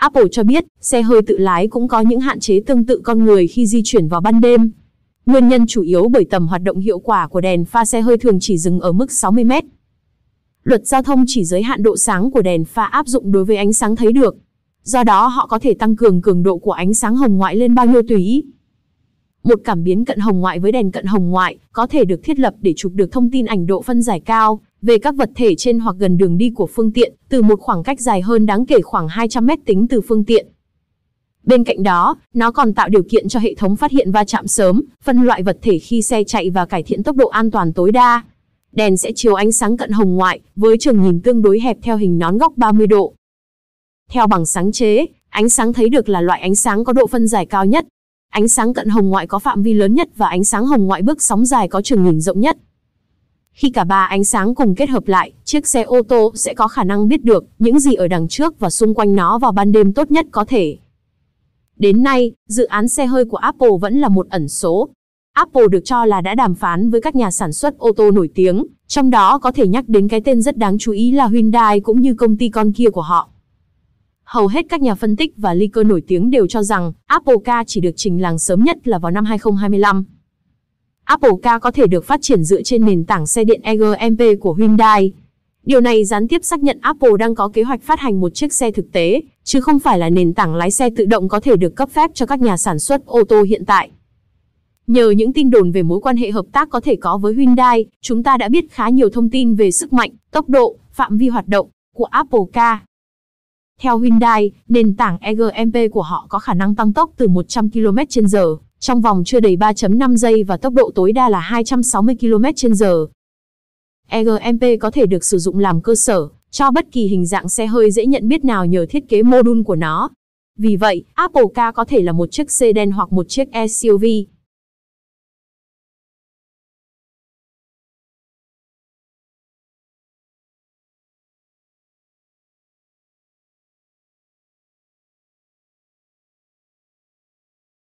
Apple cho biết, xe hơi tự lái cũng có những hạn chế tương tự con người khi di chuyển vào ban đêm. Nguyên nhân chủ yếu bởi tầm hoạt động hiệu quả của đèn pha xe hơi thường chỉ dừng ở mức 60 mét. Luật giao thông chỉ giới hạn độ sáng của đèn pha áp dụng đối với ánh sáng thấy được. Do đó họ có thể tăng cường cường độ của ánh sáng hồng ngoại lên bao nhiêu tùy ý. Một cảm biến cận hồng ngoại với đèn cận hồng ngoại có thể được thiết lập để chụp được thông tin ảnh độ phân giải cao, về các vật thể trên hoặc gần đường đi của phương tiện, từ một khoảng cách dài hơn đáng kể khoảng 200 mét tính từ phương tiện. Bên cạnh đó, nó còn tạo điều kiện cho hệ thống phát hiện va chạm sớm, phân loại vật thể khi xe chạy và cải thiện tốc độ an toàn tối đa. Đèn sẽ chiếu ánh sáng cận hồng ngoại, với trường nhìn tương đối hẹp theo hình nón góc 30 độ. Theo bằng sáng chế, ánh sáng thấy được là loại ánh sáng có độ phân giải cao nhất. Ánh sáng cận hồng ngoại có phạm vi lớn nhất và ánh sáng hồng ngoại bước sóng dài có trường nhìn rộng nhất. Khi cả ba ánh sáng cùng kết hợp lại, chiếc xe ô tô sẽ có khả năng biết được những gì ở đằng trước và xung quanh nó vào ban đêm tốt nhất có thể. Đến nay, dự án xe hơi của Apple vẫn là một ẩn số. Apple được cho là đã đàm phán với các nhà sản xuất ô tô nổi tiếng, trong đó có thể nhắc đến cái tên rất đáng chú ý là Hyundai cũng như công ty con kia của họ. Hầu hết các nhà phân tích và ly cơ nổi tiếng đều cho rằng Apple Car chỉ được trình làng sớm nhất là vào năm 2025. Apple Car có thể được phát triển dựa trên nền tảng xe điện EGMP của Hyundai. Điều này gián tiếp xác nhận Apple đang có kế hoạch phát hành một chiếc xe thực tế, chứ không phải là nền tảng lái xe tự động có thể được cấp phép cho các nhà sản xuất ô tô hiện tại. Nhờ những tin đồn về mối quan hệ hợp tác có thể có với Hyundai, chúng ta đã biết khá nhiều thông tin về sức mạnh, tốc độ, phạm vi hoạt động của Apple Car. Theo Hyundai, nền tảng EGMP của họ có khả năng tăng tốc từ 100 km/h. Trong vòng chưa đầy 3.5 giây và tốc độ tối đa là 260 km/h. EGMP có thể được sử dụng làm cơ sở cho bất kỳ hình dạng xe hơi dễ nhận biết nào nhờ thiết kế mô đun của nó. Vì vậy, Apple Car có thể là một chiếc sedan hoặc một chiếc SUV,